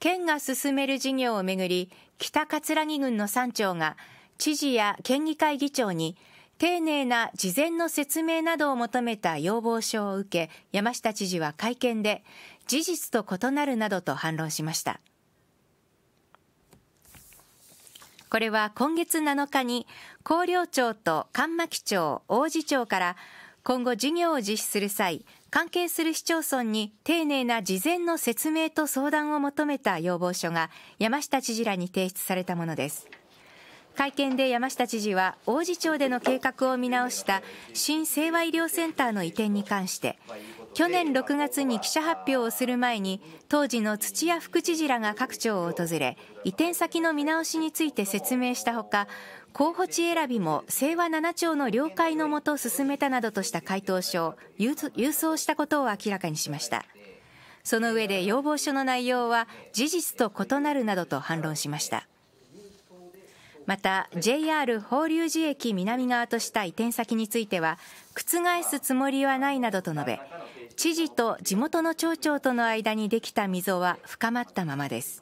県が進める事業をめぐり、北葛城郡の山長が、知事や県議会議長に、丁寧な事前の説明などを求めた要望書を受け、山下知事は会見で、事実と異なるなどと反論しました。これは今月7日に、広陵町と上牧町、王子町から、今後事業を実施する際、関係する市町村に丁寧な事前の説明と相談を求めた要望書が山下知事らに提出されたものです。会見で山下知事は王子町での計画を見直した新清和医療センターの移転に関して去年6月に記者発表をする前に当時の土屋副知事らが各庁を訪れ移転先の見直しについて説明したほか候補地選びも清和7町の了解のもと進めたなどとした回答書を郵送したことを明らかにしましたその上で要望書の内容は事実と異なるなどと反論しましたまた JR 法隆寺駅南側とした移転先については覆すつもりはないなどと述べ知事と地元の町長との間にできた溝は深まったままです。